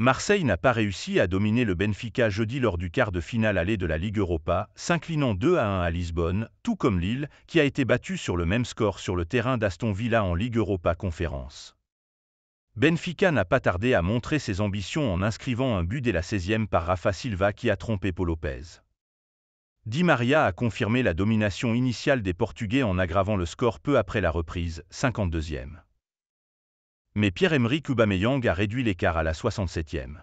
Marseille n'a pas réussi à dominer le Benfica jeudi lors du quart de finale aller de la Ligue Europa, s'inclinant 2 à 1 à Lisbonne, tout comme Lille, qui a été battue sur le même score sur le terrain d'Aston Villa en Ligue Europa Conférence. Benfica n'a pas tardé à montrer ses ambitions en inscrivant un but dès la 16e par Rafa Silva qui a trompé Paul Lopez. Di Maria a confirmé la domination initiale des Portugais en aggravant le score peu après la reprise, 52e mais Pierre-Emerick Aubameyang a réduit l'écart à la 67e.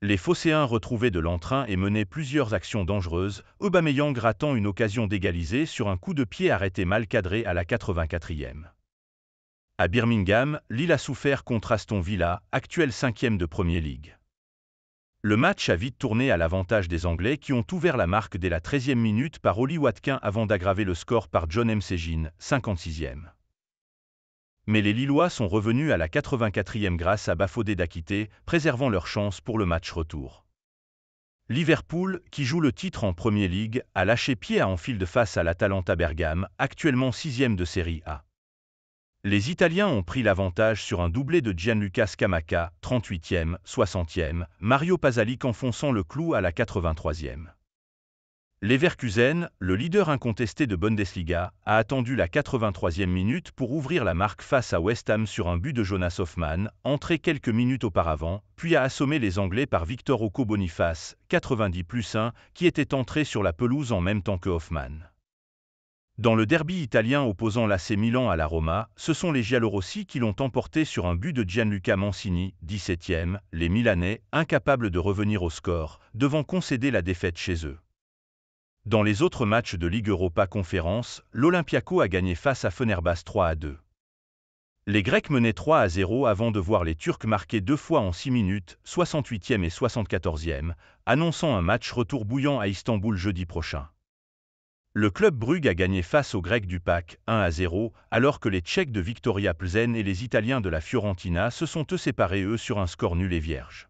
Les Phocéens retrouvaient de l'entrain et menaient plusieurs actions dangereuses, Aubameyang ratant une occasion d'égaliser sur un coup de pied arrêté mal cadré à la 84e. À Birmingham, l'île a souffert contre Aston Villa, actuel 5e de Premier League. Le match a vite tourné à l'avantage des Anglais qui ont ouvert la marque dès la 13e minute par Oli Watkin avant d'aggraver le score par John M. Sejin, 56e mais les Lillois sont revenus à la 84e grâce à Bafodé d'Aquité, préservant leur chance pour le match retour. Liverpool, qui joue le titre en Premier League, a lâché pied à de face à l'Atalanta Bergame, actuellement sixième de série A. Les Italiens ont pris l'avantage sur un doublé de Gianluca Scamacca, 38e, 60e, Mario Pasalic enfonçant le clou à la 83e. Leverkusen, le leader incontesté de Bundesliga, a attendu la 83e minute pour ouvrir la marque face à West Ham sur un but de Jonas Hoffman, entré quelques minutes auparavant, puis a assommé les Anglais par Victor Occo Boniface, 90 plus 1, qui était entré sur la pelouse en même temps que Hoffman. Dans le derby italien opposant l'AC Milan à la Roma, ce sont les Giallorossi qui l'ont emporté sur un but de Gianluca Mancini, 17e, les Milanais, incapables de revenir au score, devant concéder la défaite chez eux. Dans les autres matchs de Ligue Europa Conférence, l'Olympiaco a gagné face à Fenerbahce 3 à 2. Les Grecs menaient 3 à 0 avant de voir les Turcs marquer deux fois en 6 minutes, 68e et 74e, annonçant un match retour bouillant à Istanbul jeudi prochain. Le club Brugge a gagné face aux Grecs du PAC 1 à 0, alors que les Tchèques de Victoria Plzen et les Italiens de la Fiorentina se sont eux séparés eux sur un score nul et vierge.